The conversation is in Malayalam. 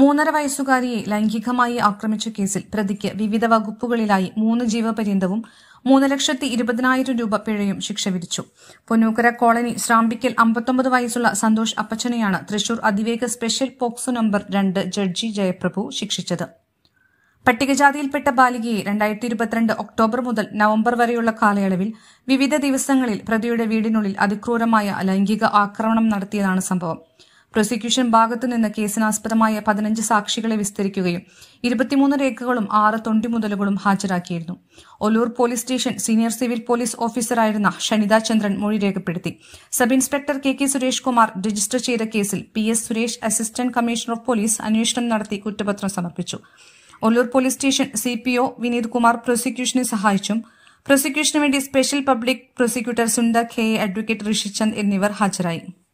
മൂന്നര വയസ്സുകാരിയെ ലൈംഗികമായി ആക്രമിച്ച കേസിൽ പ്രതിക്ക് വിവിധ വകുപ്പുകളിലായി മൂന്ന് ജീവപര്യന്തവും മൂന്ന് ലക്ഷത്തി ഇരുപതിനായിരം രൂപ പിഴയും ശിക്ഷ വിധിച്ചു പൊന്നൂക്കര കോളനി ശ്രാമ്പിക്കൽ അമ്പത്തൊമ്പത് വയസ്സുള്ള സന്തോഷ് അപ്പച്ചനെയാണ് തൃശൂർ അതിവേഗ സ്പെഷ്യൽ പോക്സോ നമ്പർ രണ്ട് ജഡ്ജി ജയപ്രഭു ശിക്ഷിച്ചത് പട്ടികജാതിയിൽപ്പെട്ട ബാലികയെ രണ്ടായിരത്തി ഇരുപത്തിരണ്ട് ഒക്ടോബർ മുതൽ നവംബർ വരെയുള്ള കാലയളവിൽ വിവിധ ദിവസങ്ങളിൽ പ്രതിയുടെ വീടിനുള്ളിൽ അതിക്രൂരമായ ലൈംഗിക ആക്രമണം നടത്തിയതാണ് സംഭവം പ്രോസിക്യൂഷൻ ഭാഗത്തുനിന്ന് കേസിനാസ്പദമായ പതിനഞ്ച് സാക്ഷികളെ വിസ്തരിക്കുകയും ഇരുപത്തിമൂന്ന് രേഖകളും ആറ് തൊണ്ടിമുതലുകളും ഹാജരാക്കിയിരുന്നു Ollur police station senior civil police ഓഫീസറായിരുന്ന ഷനിത ചന്ദ്രൻ മൊഴി രേഖപ്പെടുത്തി sub inspector K K Suresh Kumar register ചെയ്ത കേസിൽ P S Suresh assistant commissioner of police അന്വേഷണം നടത്തി കുറ്റപത്രം സമർപ്പിച്ചു Ollur police station C P O Vineeth Kumar പ്രോസിക്യൂഷനെ സഹായിച്ചും പ്രോസിക്യൂഷന് വേണ്ടി special public prosecutor Sundar K advocate Rishichand എന്നിവർ ഹാജരായി